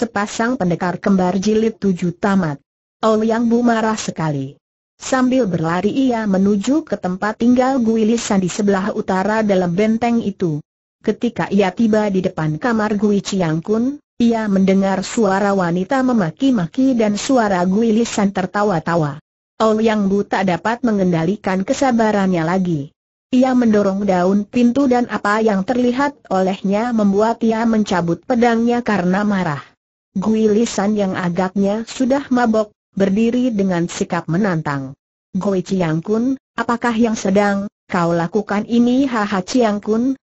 Sepasang pendekar kembar jilid tujuh tamat. Ouyang Bu marah sekali. Sambil berlari ia menuju ke tempat tinggal Guilisan di sebelah utara dalam benteng itu. Ketika ia tiba di depan kamar Gui Chiang Kun, ia mendengar suara wanita memaki-maki dan suara Guilisan tertawa-tawa. Ouyang Bu tak dapat mengendalikan kesabarannya lagi. Ia mendorong daun pintu dan apa yang terlihat olehnya membuat ia mencabut pedangnya karena marah. Gui yang agaknya sudah mabok, berdiri dengan sikap menantang. Goi Chiang apakah yang sedang kau lakukan ini? Haha Chiang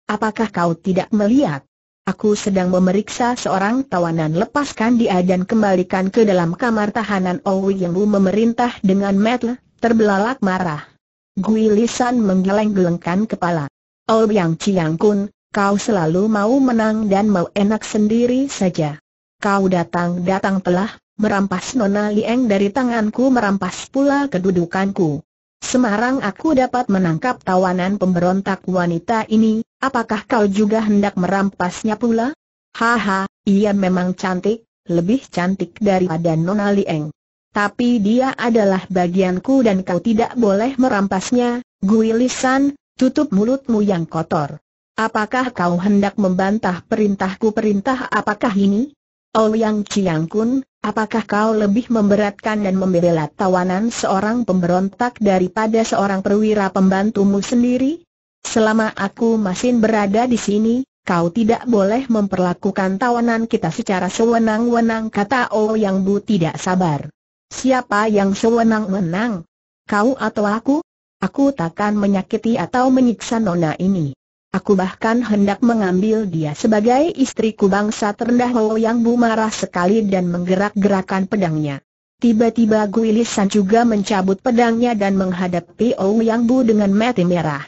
apakah kau tidak melihat? Aku sedang memeriksa seorang tawanan lepaskan dia dan kembalikan ke dalam kamar tahanan Owi oh, yang memerintah dengan metel, terbelalak marah. Gui Lisan menggeleng-gelengkan kepala. Owi oh, Yang Chiang Kun, kau selalu mau menang dan mau enak sendiri saja kau datang-datang telah merampas Nona Lieng dari tanganku merampas pula kedudukanku. Semarang aku dapat menangkap tawanan pemberontak wanita ini, apakah kau juga hendak merampasnya pula? Haha, ia memang cantik, lebih cantik daripada Nona Lieng. Tapi dia adalah bagianku dan kau tidak boleh merampasnya, Guilisan. tutup mulutmu yang kotor. Apakah kau hendak membantah perintahku perintah apakah ini? Ouyang oh Chiang Kun, apakah kau lebih memberatkan dan membela tawanan seorang pemberontak daripada seorang perwira pembantumu sendiri? Selama aku masih berada di sini, kau tidak boleh memperlakukan tawanan kita secara sewenang-wenang kata oh yang Bu tidak sabar. Siapa yang sewenang-wenang? Kau atau aku? Aku takkan menyakiti atau menyiksa nona ini. Aku bahkan hendak mengambil dia sebagai istriku bangsa terendah Ho Yang Bu marah sekali dan menggerak-gerakan pedangnya. Tiba-tiba Gui juga mencabut pedangnya dan menghadapi Ou Yang Bu dengan mati merah.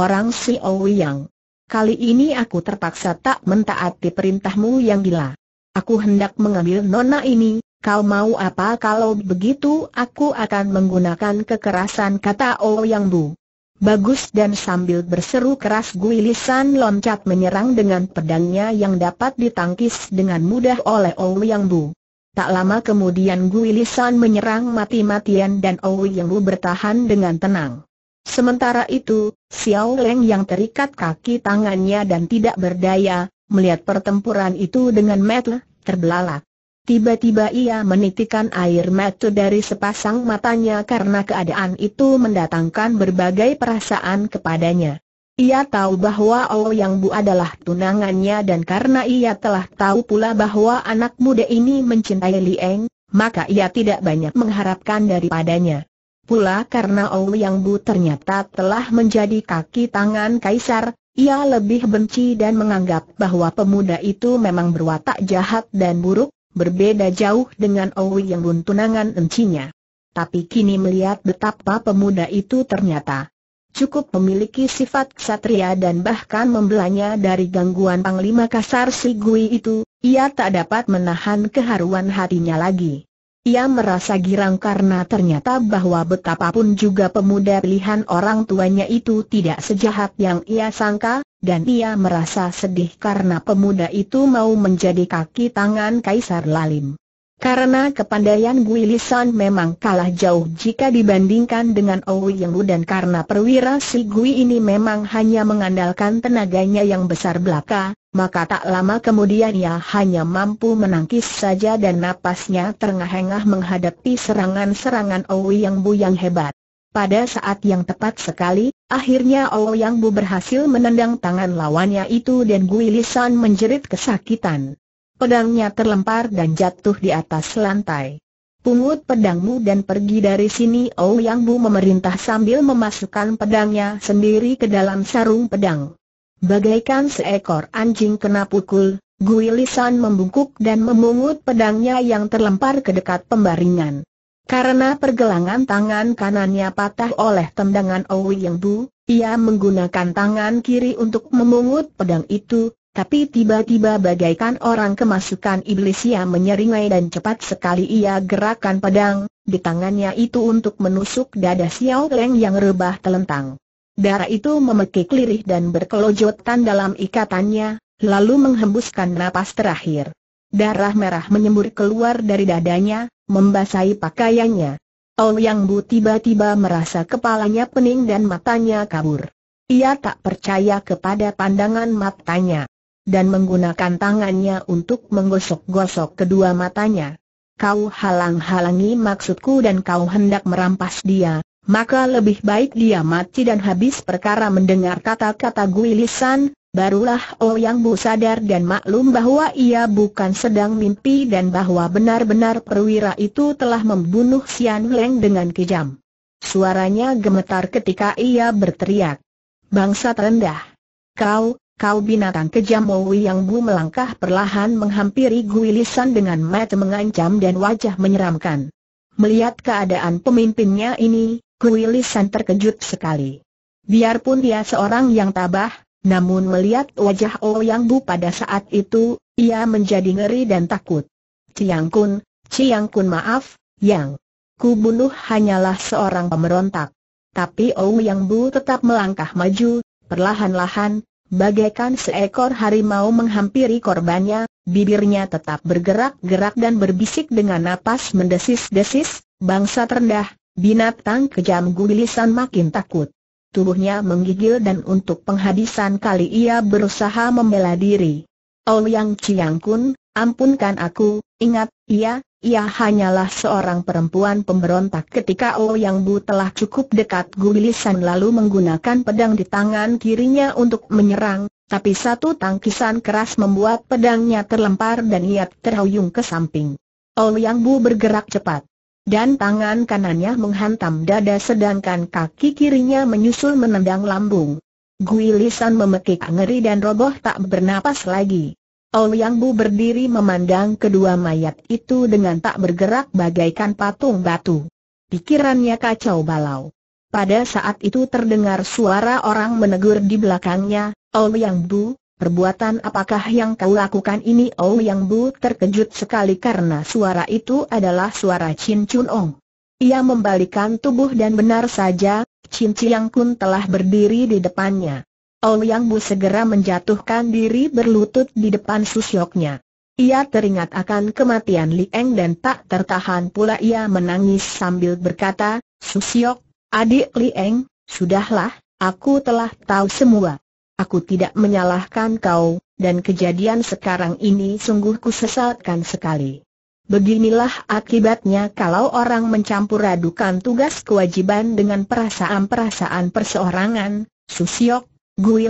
Orang si Ou Yang. Kali ini aku terpaksa tak mentaati perintahmu yang gila. Aku hendak mengambil nona ini, kau mau apa kalau begitu aku akan menggunakan kekerasan kata Ou Yang Bu. Bagus dan sambil berseru keras Guilisan Lisan loncat menyerang dengan pedangnya yang dapat ditangkis dengan mudah oleh Ouyang Bu. Tak lama kemudian Guilisan menyerang mati-matian dan Ouyang Bu bertahan dengan tenang. Sementara itu, Xiao Leng yang terikat kaki tangannya dan tidak berdaya, melihat pertempuran itu dengan metel, terbelalak. Tiba-tiba ia menitikan air mata dari sepasang matanya karena keadaan itu mendatangkan berbagai perasaan kepadanya. Ia tahu bahwa Oh Yang Bu adalah tunangannya dan karena ia telah tahu pula bahwa anak muda ini mencintai Li Eng, maka ia tidak banyak mengharapkan daripadanya. Pula karena Oh Yang Bu ternyata telah menjadi kaki tangan kaisar, ia lebih benci dan menganggap bahwa pemuda itu memang berwatak jahat dan buruk, berbeda jauh dengan Owi yang tunangan encinya. Tapi kini melihat betapa pemuda itu ternyata cukup memiliki sifat ksatria dan bahkan membelanya dari gangguan Panglima Kasar si Gui itu, ia tak dapat menahan keharuan hatinya lagi. Ia merasa girang karena ternyata bahwa betapapun juga pemuda pilihan orang tuanya itu tidak sejahat yang ia sangka, dan ia merasa sedih karena pemuda itu mau menjadi kaki tangan Kaisar Lalim. Karena kepandaian Gui memang kalah jauh jika dibandingkan dengan Owi Yang dan karena perwira si Gui ini memang hanya mengandalkan tenaganya yang besar belaka, maka tak lama kemudian ia hanya mampu menangkis saja dan napasnya terengah-engah menghadapi serangan-serangan Owi Yang Bu yang hebat. Pada saat yang tepat sekali, akhirnya Ao Yang Bu berhasil menendang tangan lawannya itu dan Gui Lisan menjerit kesakitan. Pedangnya terlempar dan jatuh di atas lantai. Pungut pedangmu dan pergi dari sini Ao Yang Bu memerintah sambil memasukkan pedangnya sendiri ke dalam sarung pedang. Bagaikan seekor anjing kena pukul, Gui Lisan membungkuk dan memungut pedangnya yang terlempar ke dekat pembaringan. Karena pergelangan tangan kanannya patah oleh tendangan Owi Yang Bu, ia menggunakan tangan kiri untuk memungut pedang itu, tapi tiba-tiba bagaikan orang kemasukan iblis ia menyeringai dan cepat sekali ia gerakkan pedang, di tangannya itu untuk menusuk dada Xiao Leng yang rebah telentang. Darah itu memekik lirih dan berkelojotan dalam ikatannya, lalu menghembuskan napas terakhir. Darah merah menyembur keluar dari dadanya, membasahi pakaiannya. Ouyang Bu tiba-tiba merasa kepalanya pening dan matanya kabur. Ia tak percaya kepada pandangan matanya. Dan menggunakan tangannya untuk menggosok-gosok kedua matanya. Kau halang-halangi maksudku dan kau hendak merampas dia, maka lebih baik dia mati dan habis perkara mendengar kata-kata Gui Lisan, Barulah Ouyang oh Bu sadar dan maklum bahwa ia bukan sedang mimpi dan bahwa benar-benar perwira itu telah membunuh Sian Leng dengan kejam. Suaranya gemetar ketika ia berteriak. Bangsa rendah. Kau, kau binatang kejam Ouyang oh Bu melangkah perlahan menghampiri Gui Lisan dengan mata mengancam dan wajah menyeramkan. Melihat keadaan pemimpinnya ini, Gui Lisan terkejut sekali. Biarpun dia seorang yang tabah, namun melihat wajah Ouyang Bu pada saat itu, ia menjadi ngeri dan takut. Ciang Kun, Ciang Kun maaf, Yang. Ku bunuh hanyalah seorang pemberontak. Tapi Ouyang Bu tetap melangkah maju, perlahan-lahan, bagaikan seekor harimau menghampiri korbannya, bibirnya tetap bergerak-gerak dan berbisik dengan napas mendesis-desis, bangsa terendah, binatang kejam gulisan makin takut tubuhnya menggigil dan untuk penghabisan kali ia berusaha membela diri. Ouyang Chiang Kun, ampunkan aku, ingat, ia, ia hanyalah seorang perempuan pemberontak ketika Ouyang Bu telah cukup dekat gulisan lalu menggunakan pedang di tangan kirinya untuk menyerang, tapi satu tangkisan keras membuat pedangnya terlempar dan ia terhuyung ke samping. Ouyang Bu bergerak cepat dan tangan kanannya menghantam dada sedangkan kaki kirinya menyusul menendang lambung. Gui Lisan memekik ngeri dan roboh tak bernapas lagi. Ouyang Bu berdiri memandang kedua mayat itu dengan tak bergerak bagaikan patung batu. Pikirannya kacau balau. Pada saat itu terdengar suara orang menegur di belakangnya, Ouyang Bu, Perbuatan apakah yang kau lakukan ini? Oh Yang Bu terkejut sekali karena suara itu adalah suara Chin Chun Ong. Ia membalikkan tubuh dan benar saja, Chin Chiang Kun telah berdiri di depannya. Oh Yang Bu segera menjatuhkan diri berlutut di depan susyoknya. Ia teringat akan kematian Li Eng dan tak tertahan pula ia menangis sambil berkata, Susyok, adik Li Eng, sudahlah, aku telah tahu semua. Aku tidak menyalahkan kau, dan kejadian sekarang ini sungguh kusesatkan sekali. Beginilah akibatnya kalau orang mencampur adukan tugas kewajiban dengan perasaan-perasaan perseorangan, Susiok, Gui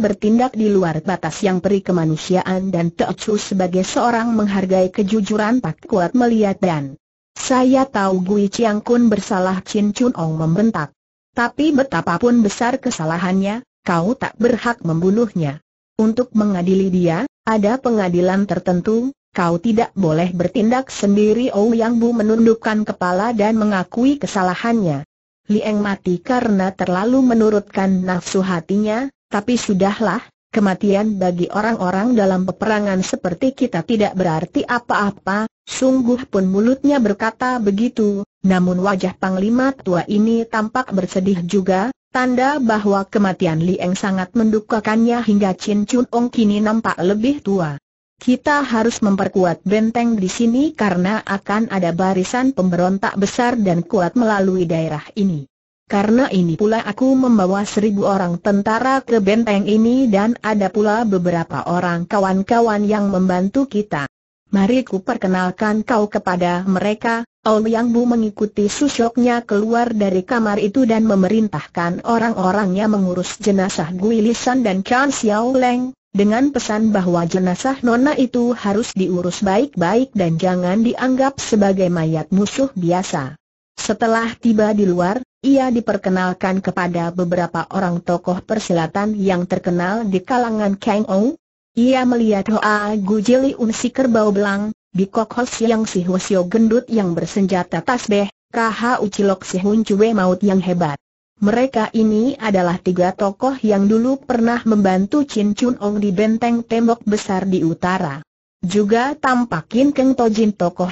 bertindak di luar batas yang peri kemanusiaan dan Teocu sebagai seorang menghargai kejujuran tak kuat melihat dan saya tahu Gui Chiang Kun bersalah Chin Chun Ong membentak. Tapi betapapun besar kesalahannya, kau tak berhak membunuhnya. Untuk mengadili dia, ada pengadilan tertentu, kau tidak boleh bertindak sendiri Oh Yang Bu menundukkan kepala dan mengakui kesalahannya. Lieng mati karena terlalu menurutkan nafsu hatinya, tapi sudahlah, kematian bagi orang-orang dalam peperangan seperti kita tidak berarti apa-apa, sungguh pun mulutnya berkata begitu, namun wajah Panglima tua ini tampak bersedih juga, Tanda bahwa kematian Lieng sangat mendukakannya hingga Chin Chun Ong kini nampak lebih tua. Kita harus memperkuat benteng di sini karena akan ada barisan pemberontak besar dan kuat melalui daerah ini. Karena ini pula aku membawa seribu orang tentara ke benteng ini dan ada pula beberapa orang kawan-kawan yang membantu kita. Mari ku perkenalkan kau kepada mereka, Ouyang Bu mengikuti susuknya keluar dari kamar itu dan memerintahkan orang-orangnya mengurus jenazah Gui Lisan dan Chan Xiao Leng, dengan pesan bahwa jenazah Nona itu harus diurus baik-baik dan jangan dianggap sebagai mayat musuh biasa. Setelah tiba di luar, ia diperkenalkan kepada beberapa orang tokoh persilatan yang terkenal di kalangan Kang Ou, ia melihat Hoa Gujili Unsi Kerbau Belang, Bikok Ho Siang si Hwasyo Gendut yang bersenjata tasbeh, Kaha Ucilok si Hun Cue Maut yang hebat. Mereka ini adalah tiga tokoh yang dulu pernah membantu Chin Chun Ong di benteng tembok besar di utara. Juga tampakin Keng Tojin tokoh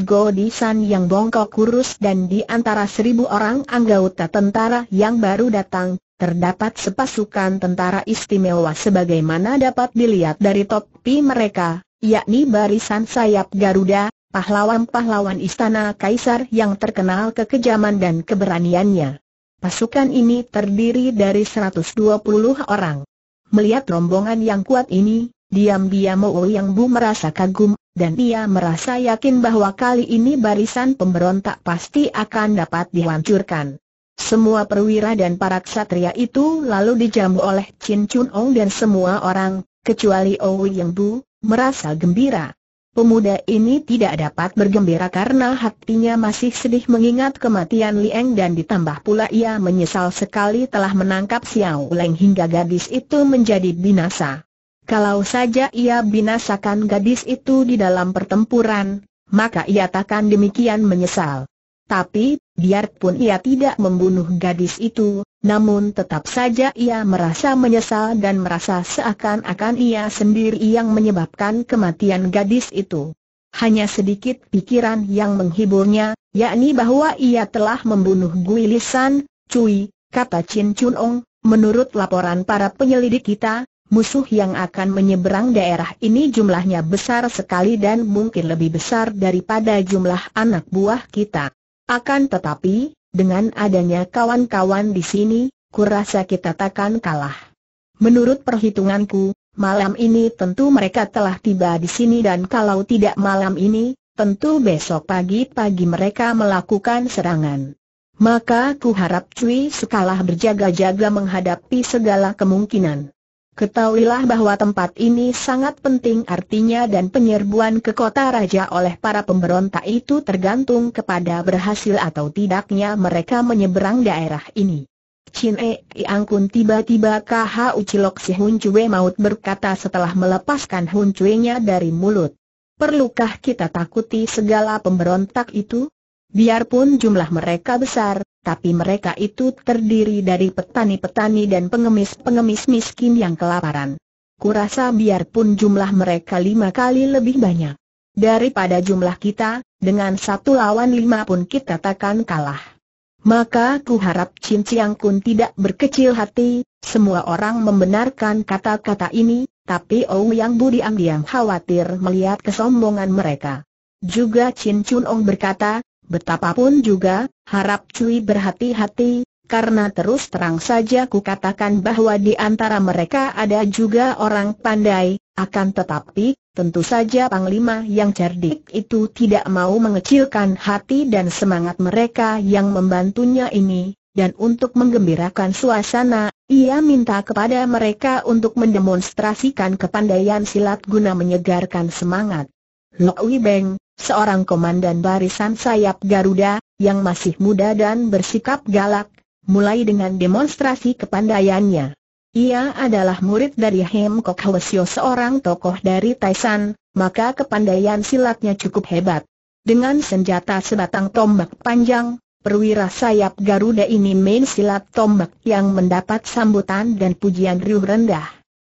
San yang bongkok kurus dan di antara seribu orang anggota tentara yang baru datang, Terdapat sepasukan tentara istimewa sebagaimana dapat dilihat dari topi mereka, yakni barisan sayap Garuda, pahlawan-pahlawan istana kaisar yang terkenal kekejaman dan keberaniannya. Pasukan ini terdiri dari 120 orang. Melihat rombongan yang kuat ini, diam-diam Mo Yang Bu merasa kagum, dan ia merasa yakin bahwa kali ini barisan pemberontak pasti akan dapat dihancurkan. Semua perwira dan para ksatria itu lalu dijamu oleh Chin Chun Ong dan semua orang, kecuali Owi Yang Bu, merasa gembira. Pemuda ini tidak dapat bergembira karena hatinya masih sedih mengingat kematian Liang dan ditambah pula ia menyesal sekali telah menangkap Xiao Leng hingga gadis itu menjadi binasa. Kalau saja ia binasakan gadis itu di dalam pertempuran, maka ia takkan demikian menyesal. Tapi Biarpun ia tidak membunuh gadis itu, namun tetap saja ia merasa menyesal dan merasa seakan-akan ia sendiri yang menyebabkan kematian gadis itu. Hanya sedikit pikiran yang menghiburnya, yakni bahwa ia telah membunuh Gui Lisan, Cui, kata Chin Chun Ong, menurut laporan para penyelidik kita, musuh yang akan menyeberang daerah ini jumlahnya besar sekali dan mungkin lebih besar daripada jumlah anak buah kita. Akan tetapi, dengan adanya kawan-kawan di sini, kurasa kita takkan kalah. Menurut perhitunganku, malam ini tentu mereka telah tiba di sini dan kalau tidak malam ini, tentu besok pagi-pagi mereka melakukan serangan. Maka ku harap Cui sekalah berjaga-jaga menghadapi segala kemungkinan. Ketahuilah bahwa tempat ini sangat penting artinya dan penyerbuan ke kota raja oleh para pemberontak itu tergantung kepada berhasil atau tidaknya mereka menyeberang daerah ini. Chin E Kun tiba-tiba KHU Cilok si Hun Cue maut berkata setelah melepaskan Hun Cue-nya dari mulut. Perlukah kita takuti segala pemberontak itu? Biarpun jumlah mereka besar, tapi mereka itu terdiri dari petani-petani dan pengemis-pengemis miskin yang kelaparan. Kurasa biarpun jumlah mereka lima kali lebih banyak daripada jumlah kita, dengan satu lawan lima pun kita takkan kalah. Maka ku harap Chin Chiang Kun tidak berkecil hati, semua orang membenarkan kata-kata ini, tapi Ong Yang Bu diam-diam khawatir melihat kesombongan mereka. Juga Chin Chun Ong berkata, Betapapun juga, harap Cui berhati-hati, karena terus terang saja ku katakan bahwa di antara mereka ada juga orang pandai, akan tetapi, tentu saja Panglima yang cerdik itu tidak mau mengecilkan hati dan semangat mereka yang membantunya ini, dan untuk menggembirakan suasana, ia minta kepada mereka untuk mendemonstrasikan kepandaian silat guna menyegarkan semangat. Hui Beng, seorang komandan barisan sayap Garuda, yang masih muda dan bersikap galak, mulai dengan demonstrasi kepandaiannya. Ia adalah murid dari Hem Kok Sio, seorang tokoh dari Taisan, maka kepandaian silatnya cukup hebat. Dengan senjata sebatang tombak panjang, perwira sayap Garuda ini main silat tombak yang mendapat sambutan dan pujian riuh rendah.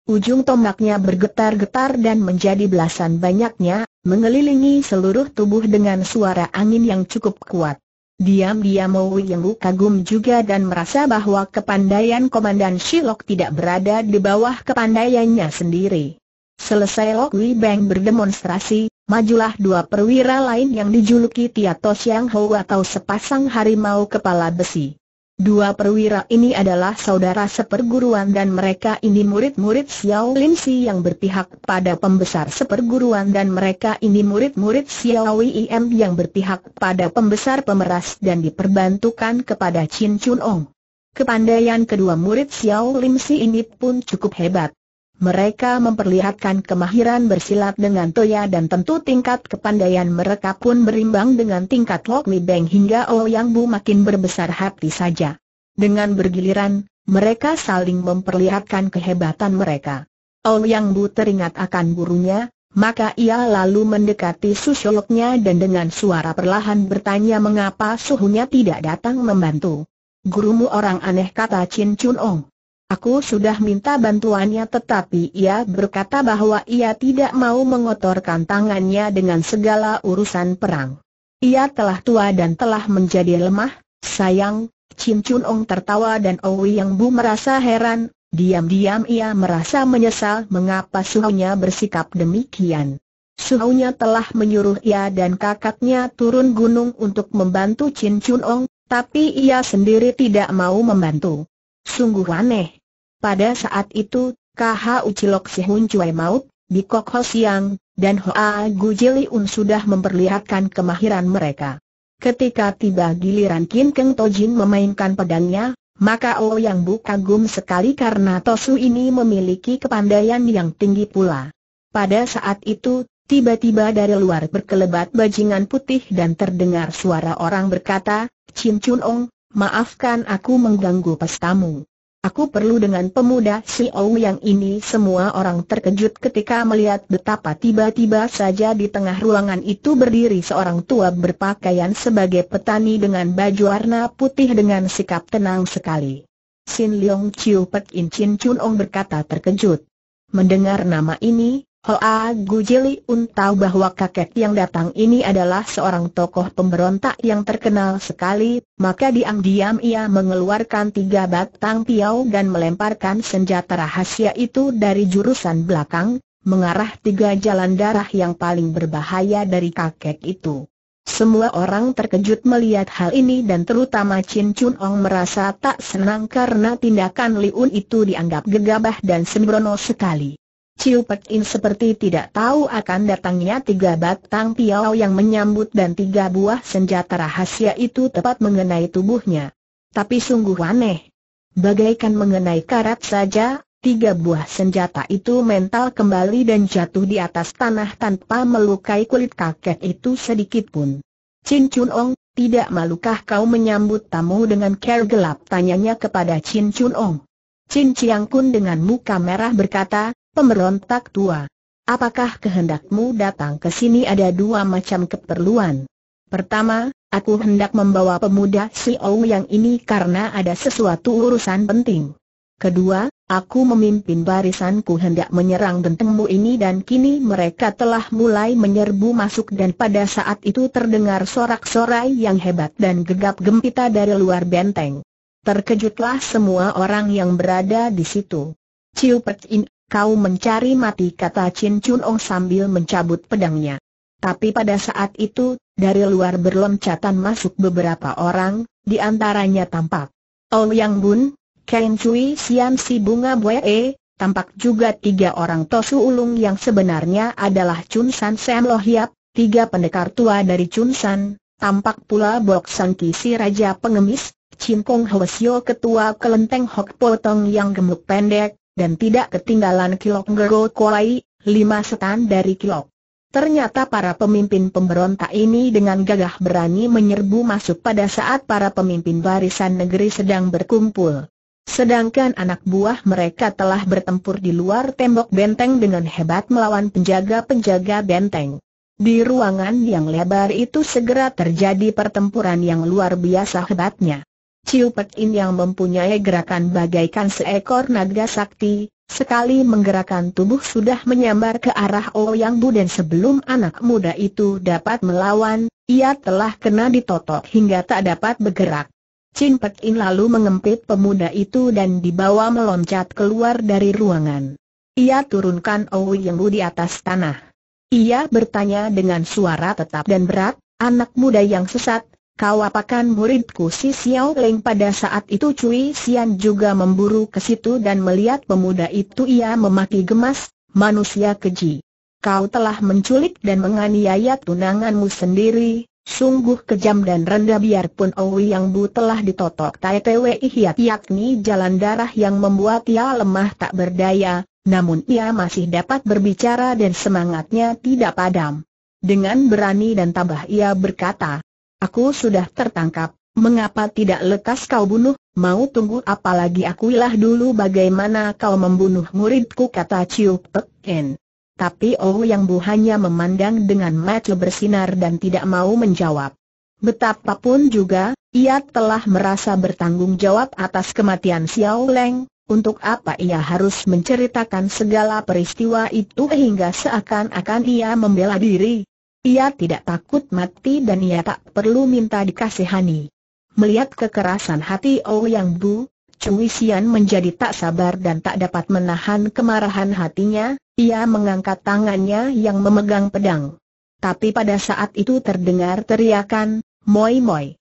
Ujung tombaknya bergetar-getar dan menjadi belasan banyaknya, mengelilingi seluruh tubuh dengan suara angin yang cukup kuat. Diam-diam Wu Yang kagum juga dan merasa bahwa kepandaian Komandan Shilok tidak berada di bawah kepandaiannya sendiri. Selesai Lok Wei Beng berdemonstrasi, majulah dua perwira lain yang dijuluki Tia Yang Siang Ho atau sepasang harimau kepala besi. Dua perwira ini adalah saudara seperguruan dan mereka ini murid-murid Xiao Lin Si yang berpihak pada pembesar seperguruan dan mereka ini murid-murid Xiao Wei Im yang berpihak pada pembesar pemeras dan diperbantukan kepada Chin Chun Ong. Kepandaian kedua murid Xiao Lim Si ini pun cukup hebat. Mereka memperlihatkan kemahiran bersilat dengan toya dan tentu tingkat kepandaian mereka pun berimbang dengan tingkat Lok Li Beng hingga Ouyang oh Bu makin berbesar hati saja. Dengan bergiliran, mereka saling memperlihatkan kehebatan mereka. Ouyang oh Bu teringat akan gurunya, maka ia lalu mendekati susuloknya dan dengan suara perlahan bertanya mengapa suhunya tidak datang membantu. Gurumu orang aneh kata Chin Chun Ong. Aku sudah minta bantuannya tetapi ia berkata bahwa ia tidak mau mengotorkan tangannya dengan segala urusan perang. Ia telah tua dan telah menjadi lemah, sayang, Chin Chun Ong tertawa dan Owi Yang Bu merasa heran, diam-diam ia merasa menyesal mengapa suhunya bersikap demikian. Suhunya telah menyuruh ia dan kakaknya turun gunung untuk membantu Chin Chun Ong, tapi ia sendiri tidak mau membantu. Sungguh aneh, pada saat itu, KH Ucilok Sihun Cui Maut, Bikok Ho Siang, dan Hoa Gu Jiliun sudah memperlihatkan kemahiran mereka. Ketika tiba giliran Kin Keng Tojin memainkan pedangnya, maka Oh Yang Bu kagum sekali karena Tosu ini memiliki kepandaian yang tinggi pula. Pada saat itu, tiba-tiba dari luar berkelebat bajingan putih dan terdengar suara orang berkata, Chin Chun Ong, maafkan aku mengganggu pestamu. Aku perlu dengan pemuda si Ou yang ini semua orang terkejut ketika melihat betapa tiba-tiba saja di tengah ruangan itu berdiri seorang tua berpakaian sebagai petani dengan baju warna putih dengan sikap tenang sekali. Sin Leong Chiu Pek In Chin Chun Ong berkata terkejut. Mendengar nama ini, Hoa Gujili Un tahu bahwa kakek yang datang ini adalah seorang tokoh pemberontak yang terkenal sekali, maka diam-diam ia mengeluarkan tiga batang piau dan melemparkan senjata rahasia itu dari jurusan belakang, mengarah tiga jalan darah yang paling berbahaya dari kakek itu. Semua orang terkejut melihat hal ini dan terutama Chin Chun Ong merasa tak senang karena tindakan Liun itu dianggap gegabah dan sembrono sekali. Ciu Pek In seperti tidak tahu akan datangnya tiga batang piau yang menyambut dan tiga buah senjata rahasia itu tepat mengenai tubuhnya. Tapi sungguh aneh. Bagaikan mengenai karat saja, tiga buah senjata itu mental kembali dan jatuh di atas tanah tanpa melukai kulit kakek itu sedikit pun. Chin Chun Ong, tidak malukah kau menyambut tamu dengan care gelap? Tanyanya kepada Chin Chun Ong. Chin Chiang Kun dengan muka merah berkata, pemberontak tua. Apakah kehendakmu datang ke sini ada dua macam keperluan? Pertama, aku hendak membawa pemuda si Ong yang ini karena ada sesuatu urusan penting. Kedua, aku memimpin barisanku hendak menyerang bentengmu ini dan kini mereka telah mulai menyerbu masuk dan pada saat itu terdengar sorak-sorai yang hebat dan gegap gempita dari luar benteng. Terkejutlah semua orang yang berada di situ. Ciu Pek In Kau mencari mati kata Chin Chun Ong sambil mencabut pedangnya. Tapi pada saat itu, dari luar berloncatan masuk beberapa orang, di antaranya tampak. Ouyang Yang Bun, Ken Cui Sian Si Bunga Bwe, e, tampak juga tiga orang Tosu Ulung yang sebenarnya adalah Chun San Sam Yap, tiga pendekar tua dari Chun San, tampak pula Bok San Ki Raja Pengemis, Chin Kong Hwasyo Ketua Kelenteng Hok Potong yang gemuk pendek, dan tidak ketinggalan Kilok Ngero Kolai, lima setan dari Kilok. Ternyata para pemimpin pemberontak ini dengan gagah berani menyerbu masuk pada saat para pemimpin barisan negeri sedang berkumpul. Sedangkan anak buah mereka telah bertempur di luar tembok benteng dengan hebat melawan penjaga-penjaga benteng. Di ruangan yang lebar itu segera terjadi pertempuran yang luar biasa hebatnya. Chiu Pek In yang mempunyai gerakan bagaikan seekor naga sakti, sekali menggerakkan tubuh sudah menyambar ke arah Ouyang oh Bu dan sebelum anak muda itu dapat melawan, ia telah kena ditotok hingga tak dapat bergerak. Chin Pek In lalu mengempit pemuda itu dan dibawa meloncat keluar dari ruangan. Ia turunkan Ouyang oh Bu di atas tanah. Ia bertanya dengan suara tetap dan berat, anak muda yang sesat, Kau apakan muridku si Xiao Leng pada saat itu Cui Xian juga memburu ke situ dan melihat pemuda itu ia memaki gemas, manusia keji. Kau telah menculik dan menganiaya tunanganmu sendiri, Sungguh kejam dan rendah biarpun Owi yang Bu telah ditotok Tai Twi Hiat yakni jalan darah yang membuat ia lemah tak berdaya, namun ia masih dapat berbicara dan semangatnya tidak padam. Dengan berani dan tabah ia berkata, Aku sudah tertangkap, mengapa tidak lekas kau bunuh, mau tunggu apalagi akuilah dulu bagaimana kau membunuh muridku kata Chiu Pek En. Tapi oh Yang Bu hanya memandang dengan mata bersinar dan tidak mau menjawab. Betapapun juga, ia telah merasa bertanggung jawab atas kematian Xiao Leng, untuk apa ia harus menceritakan segala peristiwa itu hingga seakan-akan ia membela diri? Ia tidak takut mati dan ia tak perlu minta dikasihani. Melihat kekerasan hati Oh Yang Bu, Cui Xian menjadi tak sabar dan tak dapat menahan kemarahan hatinya, ia mengangkat tangannya yang memegang pedang. Tapi pada saat itu terdengar teriakan, Moi Moi.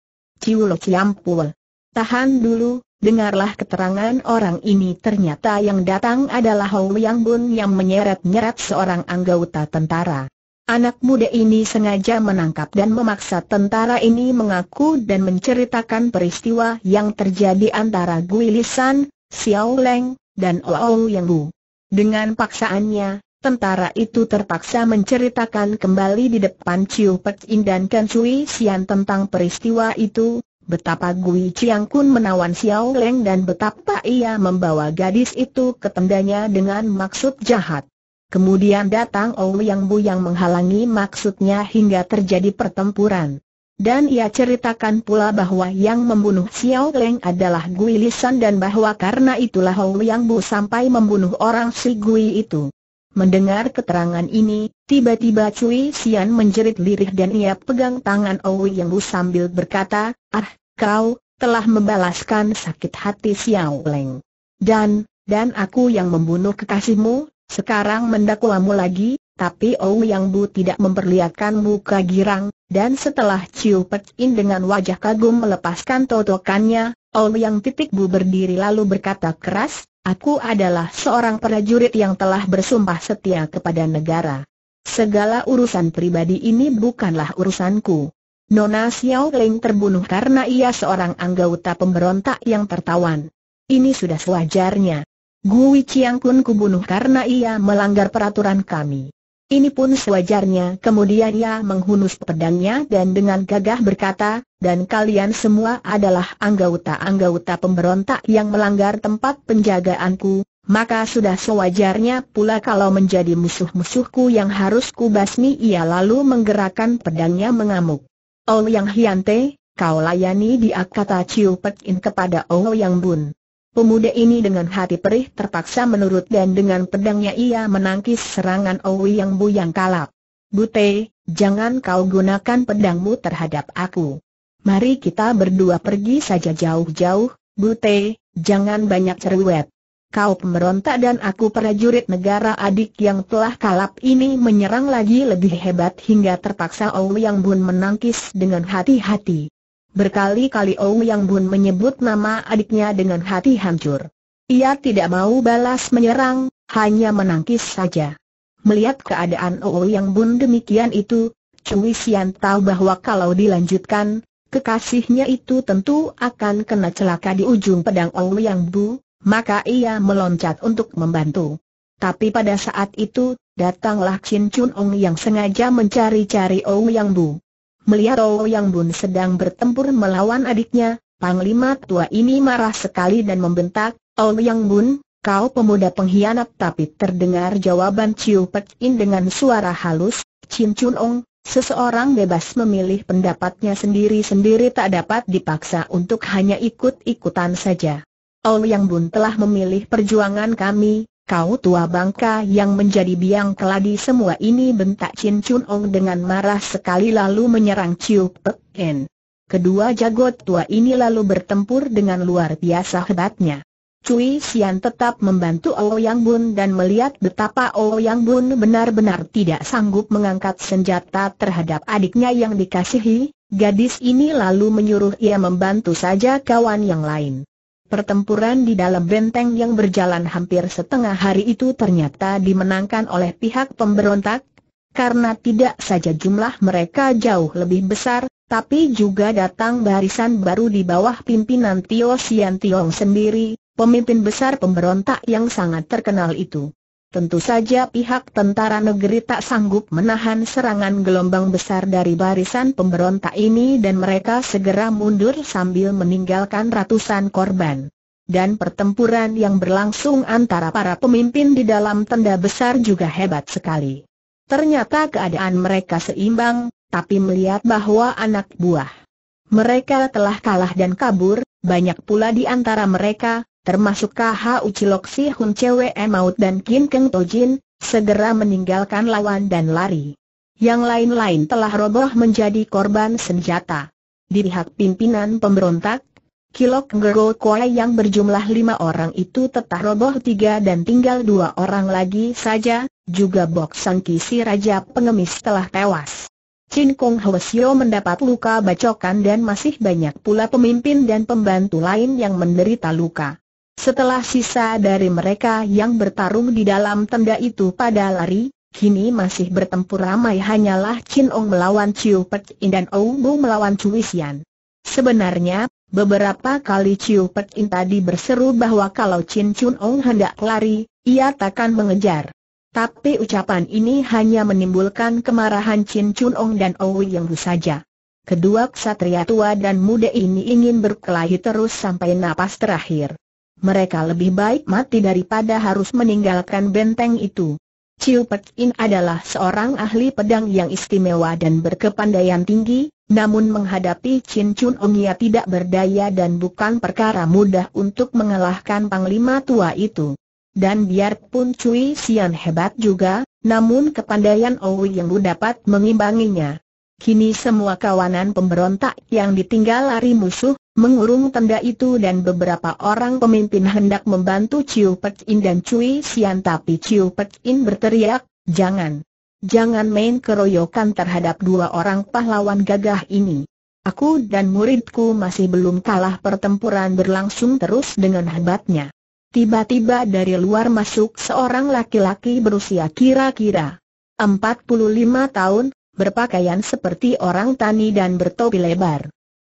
Lo Ciampul. Tahan dulu, dengarlah keterangan orang ini ternyata yang datang adalah Oh Yang Bun yang menyeret-nyeret seorang anggota tentara. Anak muda ini sengaja menangkap dan memaksa tentara ini mengaku dan menceritakan peristiwa yang terjadi antara Gui Lisan, Xiao Leng, dan Oou Yang Wu. Dengan paksaannya, tentara itu terpaksa menceritakan kembali di depan Ciu Pek In dan Ken Sui Sian tentang peristiwa itu, betapa Gui Chiang Kun menawan Xiao Leng dan betapa ia membawa gadis itu ke tendanya dengan maksud jahat. Kemudian datang Yang Bu yang menghalangi maksudnya hingga terjadi pertempuran. Dan ia ceritakan pula bahwa yang membunuh Xiao Leng adalah Gui Lisan dan bahwa karena itulah Hou Yang Bu sampai membunuh orang si Gui itu. Mendengar keterangan ini, tiba-tiba Cui Xian menjerit lirih dan ia pegang tangan Ou Yang Bu sambil berkata, Ah, kau telah membalaskan sakit hati Xiao Leng. Dan, dan aku yang membunuh kekasihmu, sekarang mendakwamu lagi, tapi Yang Bu tidak memperlihatkan muka girang, dan setelah Chiu Pek In dengan wajah kagum melepaskan totokannya, Yang Titik Bu berdiri lalu berkata keras, Aku adalah seorang prajurit yang telah bersumpah setia kepada negara. Segala urusan pribadi ini bukanlah urusanku. Nona Xiao Ling terbunuh karena ia seorang anggota pemberontak yang tertawan. Ini sudah sewajarnya. Gui Chiang Kun kubunuh karena ia melanggar peraturan kami. Ini pun sewajarnya kemudian ia menghunus pedangnya dan dengan gagah berkata, dan kalian semua adalah anggota-anggota pemberontak yang melanggar tempat penjagaanku, maka sudah sewajarnya pula kalau menjadi musuh-musuhku yang harus kubasmi ia lalu menggerakkan pedangnya mengamuk. Oh Yang Hyante, kau layani dia kata Chiu Pek In kepada Oh Yang Bun. Pemuda ini dengan hati perih terpaksa menurut dan dengan pedangnya ia menangkis serangan Owi yang bu yang kalap. Bute, jangan kau gunakan pedangmu terhadap aku. Mari kita berdua pergi saja jauh-jauh, Bute, jangan banyak cerewet. Kau pemberontak dan aku prajurit negara adik yang telah kalap ini menyerang lagi lebih hebat hingga terpaksa Owi Yang Bun menangkis dengan hati-hati. Berkali-kali Ong Yang Bun menyebut nama adiknya dengan hati hancur. Ia tidak mau balas menyerang, hanya menangkis saja. Melihat keadaan Ong Yang Bun demikian itu, Cui Sian tahu bahwa kalau dilanjutkan, kekasihnya itu tentu akan kena celaka di ujung pedang Ong Yang Bu, maka ia meloncat untuk membantu. Tapi pada saat itu, datanglah Chin Chun Ong yang sengaja mencari-cari Ong Yang Bu. Melihat Ouw Yang Bun sedang bertempur melawan adiknya, Panglima tua ini marah sekali dan membentak, Ouw Yang Bun, kau pemuda pengkhianat tapi terdengar jawaban Chiu Pek In dengan suara halus, Chin Chun Ong, seseorang bebas memilih pendapatnya sendiri-sendiri tak dapat dipaksa untuk hanya ikut-ikutan saja. Ouw Yang Bun telah memilih perjuangan kami, Kau tua bangka yang menjadi biang keladi semua ini bentak Chin Chun Ong dengan marah sekali lalu menyerang Chiu Pek En. Kedua jagot tua ini lalu bertempur dengan luar biasa hebatnya. Cui Xian tetap membantu Yang Bun dan melihat betapa Yang Bun benar-benar tidak sanggup mengangkat senjata terhadap adiknya yang dikasihi, gadis ini lalu menyuruh ia membantu saja kawan yang lain. Pertempuran di dalam benteng yang berjalan hampir setengah hari itu ternyata dimenangkan oleh pihak pemberontak, karena tidak saja jumlah mereka jauh lebih besar, tapi juga datang barisan baru di bawah pimpinan Tio Sian Tiong sendiri, pemimpin besar pemberontak yang sangat terkenal itu. Tentu saja pihak tentara negeri tak sanggup menahan serangan gelombang besar dari barisan pemberontak ini dan mereka segera mundur sambil meninggalkan ratusan korban. Dan pertempuran yang berlangsung antara para pemimpin di dalam tenda besar juga hebat sekali. Ternyata keadaan mereka seimbang, tapi melihat bahwa anak buah mereka telah kalah dan kabur, banyak pula di antara mereka termasuk KH Ucilok Si Hun Maut dan Kim Keng Tojin, segera meninggalkan lawan dan lari. Yang lain-lain telah roboh menjadi korban senjata. Di pihak pimpinan pemberontak, Kilok Ngero Koi yang berjumlah lima orang itu tetap roboh tiga dan tinggal dua orang lagi saja, juga Bok Sang si Raja Pengemis telah tewas. Chin Kong Hwasyo mendapat luka bacokan dan masih banyak pula pemimpin dan pembantu lain yang menderita luka. Setelah sisa dari mereka yang bertarung di dalam tenda itu pada lari, kini masih bertempur ramai hanyalah Chin Ong melawan Chiu Pek In dan Ou Bu melawan Cui Xian. Sebenarnya, beberapa kali Chiu Pek In tadi berseru bahwa kalau Chin Chun Ong hendak lari, ia takkan mengejar. Tapi ucapan ini hanya menimbulkan kemarahan Chin Chun Ong dan Ou Yang Bu saja. Kedua ksatria tua dan muda ini ingin berkelahi terus sampai napas terakhir mereka lebih baik mati daripada harus meninggalkan benteng itu. Chiu Pek In adalah seorang ahli pedang yang istimewa dan berkepandaian tinggi, namun menghadapi Chin Chun Ong ia tidak berdaya dan bukan perkara mudah untuk mengalahkan panglima tua itu. Dan biarpun Cui Sian hebat juga, namun kepandaian Owi yang dapat mengimbanginya. Kini semua kawanan pemberontak yang ditinggal lari musuh mengurung tenda itu dan beberapa orang pemimpin hendak membantu Chiu Pek In dan Cui Sian tapi Chiu Pek In berteriak, jangan. Jangan main keroyokan terhadap dua orang pahlawan gagah ini. Aku dan muridku masih belum kalah pertempuran berlangsung terus dengan hebatnya. Tiba-tiba dari luar masuk seorang laki-laki berusia kira-kira 45 tahun, berpakaian seperti orang tani dan bertopi lebar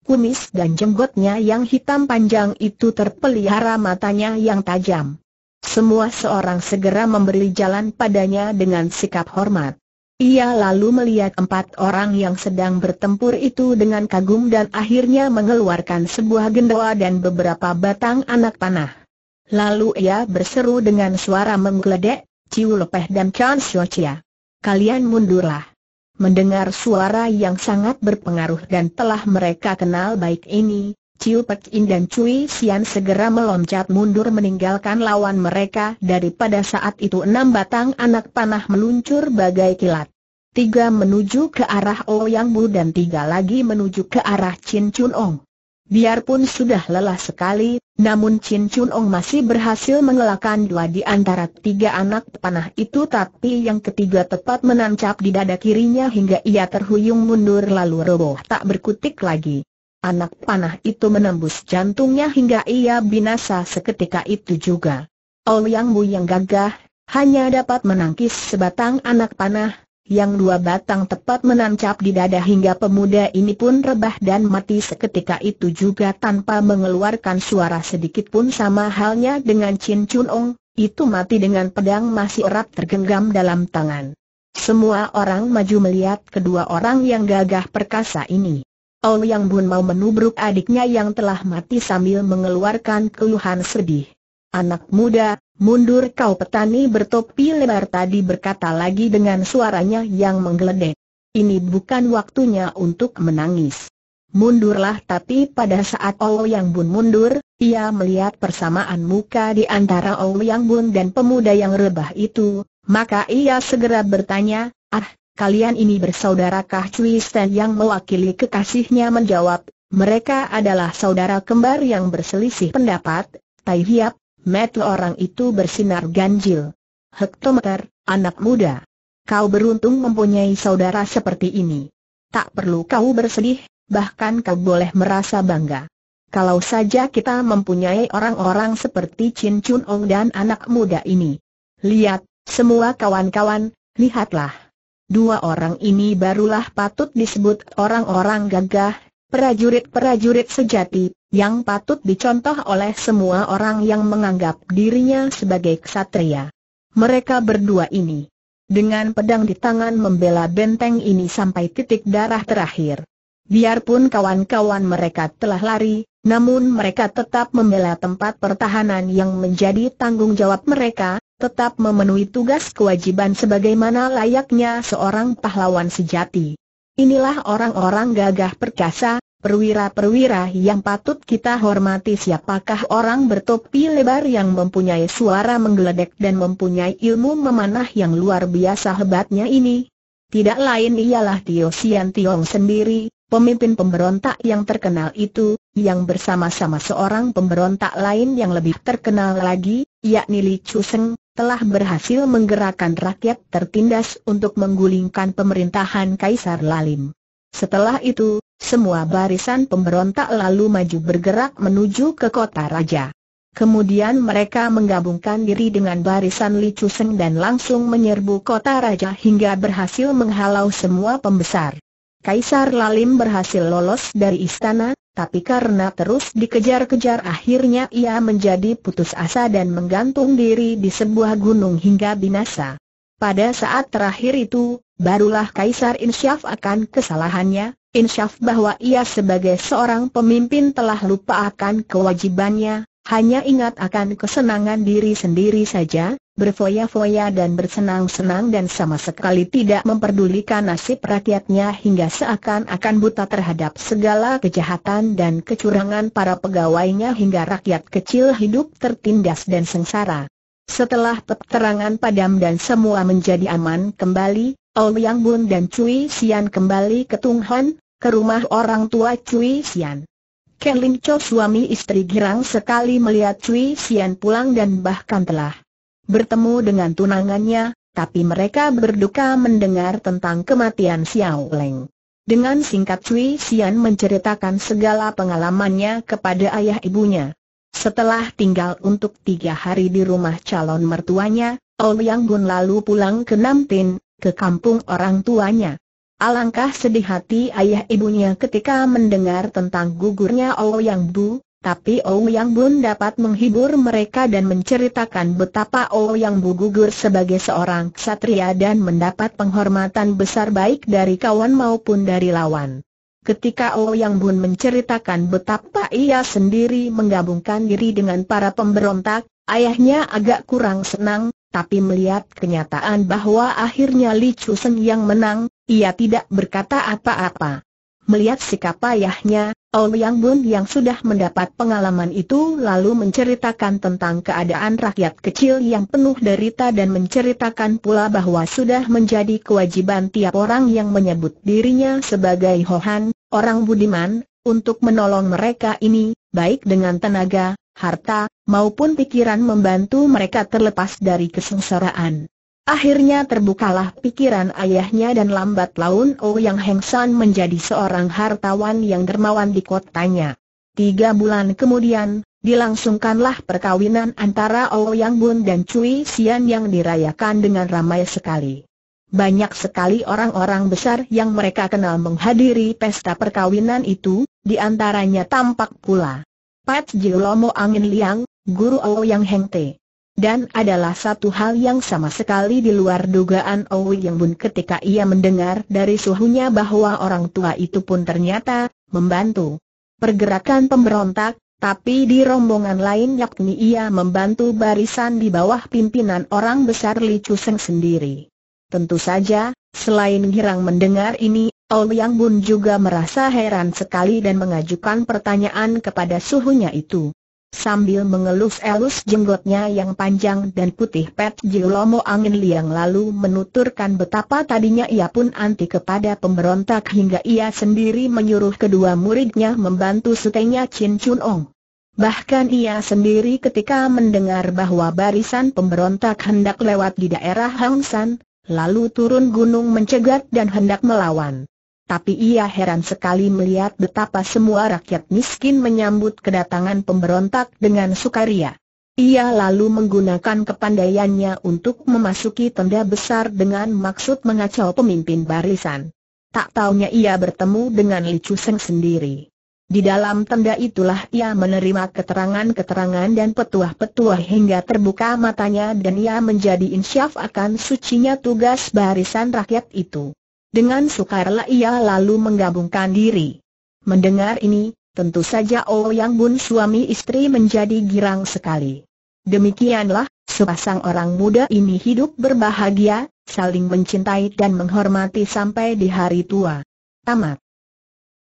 kumis dan jenggotnya yang hitam panjang itu terpelihara matanya yang tajam. Semua seorang segera memberi jalan padanya dengan sikap hormat. Ia lalu melihat empat orang yang sedang bertempur itu dengan kagum dan akhirnya mengeluarkan sebuah gendoa dan beberapa batang anak panah. Lalu ia berseru dengan suara menggeledek, Ciu Lepeh dan Chan Xiu Chia. Kalian mundurlah. Mendengar suara yang sangat berpengaruh dan telah mereka kenal baik ini, Ciu Pek In dan Cui Sian segera meloncat mundur meninggalkan lawan mereka daripada saat itu enam batang anak panah meluncur bagai kilat. Tiga menuju ke arah Ouyang Bu dan tiga lagi menuju ke arah Chin Chun Ong. Biarpun sudah lelah sekali, namun Chin Chun Ong masih berhasil mengelakkan dua di antara tiga anak panah itu tapi yang ketiga tepat menancap di dada kirinya hingga ia terhuyung mundur lalu roboh tak berkutik lagi. Anak panah itu menembus jantungnya hingga ia binasa seketika itu juga. Ouyang Mu yang gagah, hanya dapat menangkis sebatang anak panah, yang dua batang tepat menancap di dada hingga pemuda ini pun rebah dan mati seketika itu juga tanpa mengeluarkan suara sedikit pun sama halnya dengan Chin Chun Ong, itu mati dengan pedang masih erat tergenggam dalam tangan. Semua orang maju melihat kedua orang yang gagah perkasa ini. Ol Yang Bun mau menubruk adiknya yang telah mati sambil mengeluarkan keluhan sedih. Anak muda, Mundur kau petani bertopi lebar tadi berkata lagi dengan suaranya yang menggeledek. Ini bukan waktunya untuk menangis. Mundurlah tapi pada saat yang Bun mundur, ia melihat persamaan muka di antara yang Bun dan pemuda yang rebah itu, maka ia segera bertanya, ah, kalian ini bersaudarakah Cui Stan yang mewakili kekasihnya menjawab, mereka adalah saudara kembar yang berselisih pendapat, Tai Hiap Metu orang itu bersinar ganjil. Hektometer, anak muda. Kau beruntung mempunyai saudara seperti ini. Tak perlu kau bersedih, bahkan kau boleh merasa bangga. Kalau saja kita mempunyai orang-orang seperti Chin Chun Ong dan anak muda ini. Lihat, semua kawan-kawan, lihatlah. Dua orang ini barulah patut disebut orang-orang gagah, prajurit-prajurit sejati, yang patut dicontoh oleh semua orang yang menganggap dirinya sebagai ksatria. Mereka berdua ini dengan pedang di tangan membela benteng ini sampai titik darah terakhir. Biarpun kawan-kawan mereka telah lari, namun mereka tetap membela tempat pertahanan yang menjadi tanggung jawab mereka, tetap memenuhi tugas kewajiban sebagaimana layaknya seorang pahlawan sejati. Inilah orang-orang gagah perkasa, Perwira-perwira yang patut kita hormati siapakah orang bertopi lebar yang mempunyai suara menggeledek dan mempunyai ilmu memanah yang luar biasa hebatnya ini? Tidak lain ialah Tio Sian Tiong sendiri, pemimpin pemberontak yang terkenal itu, yang bersama-sama seorang pemberontak lain yang lebih terkenal lagi, yakni Li Chu Seng, telah berhasil menggerakkan rakyat tertindas untuk menggulingkan pemerintahan Kaisar Lalim. Setelah itu, semua barisan pemberontak lalu maju bergerak menuju ke kota raja. Kemudian mereka menggabungkan diri dengan barisan Li Chuseng dan langsung menyerbu kota raja hingga berhasil menghalau semua pembesar. Kaisar Lalim berhasil lolos dari istana, tapi karena terus dikejar-kejar akhirnya ia menjadi putus asa dan menggantung diri di sebuah gunung hingga binasa. Pada saat terakhir itu, barulah Kaisar insyaf akan kesalahannya, insyaf bahwa ia sebagai seorang pemimpin telah lupa akan kewajibannya, hanya ingat akan kesenangan diri sendiri saja, berfoya-foya dan bersenang-senang dan sama sekali tidak memperdulikan nasib rakyatnya hingga seakan-akan buta terhadap segala kejahatan dan kecurangan para pegawainya hingga rakyat kecil hidup tertindas dan sengsara. Setelah peperangan padam dan semua menjadi aman kembali, Ouyang Bun dan Cui Xian kembali ke Tung Hon, ke rumah orang tua Cui Xian. Ken Lim Cho suami istri girang sekali melihat Cui Xian pulang dan bahkan telah bertemu dengan tunangannya, tapi mereka berduka mendengar tentang kematian Xiao Leng. Dengan singkat Cui Xian menceritakan segala pengalamannya kepada ayah ibunya. Setelah tinggal untuk tiga hari di rumah calon mertuanya, Ouyang oh Gun lalu pulang ke Namtin, ke kampung orang tuanya. Alangkah sedih hati ayah ibunya ketika mendengar tentang gugurnya Ouyang oh Bu, tapi Ouyang oh Bun dapat menghibur mereka dan menceritakan betapa Ouyang Bu gugur sebagai seorang ksatria dan mendapat penghormatan besar baik dari kawan maupun dari lawan. Ketika Ouyang oh Bun menceritakan betapa ia sendiri menggabungkan diri dengan para pemberontak, ayahnya agak kurang senang, tapi melihat kenyataan bahwa akhirnya Li Seng yang menang, ia tidak berkata apa-apa. Melihat sikap ayahnya, Yang Bun yang sudah mendapat pengalaman itu lalu menceritakan tentang keadaan rakyat kecil yang penuh derita dan menceritakan pula bahwa sudah menjadi kewajiban tiap orang yang menyebut dirinya sebagai Hohan, orang budiman, untuk menolong mereka ini, baik dengan tenaga, harta, maupun pikiran membantu mereka terlepas dari kesengsaraan. Akhirnya terbukalah pikiran ayahnya dan lambat laun Oh Yang Heng San menjadi seorang hartawan yang dermawan di kotanya. Tiga bulan kemudian, dilangsungkanlah perkawinan antara Oh Yang Bun dan Cui Xian yang dirayakan dengan ramai sekali. Banyak sekali orang-orang besar yang mereka kenal menghadiri pesta perkawinan itu, di antaranya tampak pula. Pat Jilomo Angin Liang, Guru Oh Yang Heng Te. Dan adalah satu hal yang sama sekali di luar dugaan Owi Yang Bun ketika ia mendengar dari suhunya bahwa orang tua itu pun ternyata membantu pergerakan pemberontak, tapi di rombongan lain yakni ia membantu barisan di bawah pimpinan orang besar Li Chuseng sendiri. Tentu saja, selain girang mendengar ini, Owi Yang Bun juga merasa heran sekali dan mengajukan pertanyaan kepada suhunya itu. Sambil mengelus-elus jenggotnya yang panjang dan putih Pet Jilomo angin liang lalu menuturkan betapa tadinya ia pun anti kepada pemberontak hingga ia sendiri menyuruh kedua muridnya membantu setengah Chin Chun Ong. Bahkan ia sendiri ketika mendengar bahwa barisan pemberontak hendak lewat di daerah Hang San, lalu turun gunung mencegat dan hendak melawan tapi ia heran sekali melihat betapa semua rakyat miskin menyambut kedatangan pemberontak dengan sukaria. Ia lalu menggunakan kepandaiannya untuk memasuki tenda besar dengan maksud mengacau pemimpin barisan. Tak taunya ia bertemu dengan Li Chuseng sendiri. Di dalam tenda itulah ia menerima keterangan-keterangan dan petuah-petuah hingga terbuka matanya dan ia menjadi insyaf akan sucinya tugas barisan rakyat itu. Dengan sukarela ia lalu menggabungkan diri. Mendengar ini, tentu saja Oh Yang Bun suami istri menjadi girang sekali. Demikianlah, sepasang orang muda ini hidup berbahagia, saling mencintai dan menghormati sampai di hari tua. Tamat.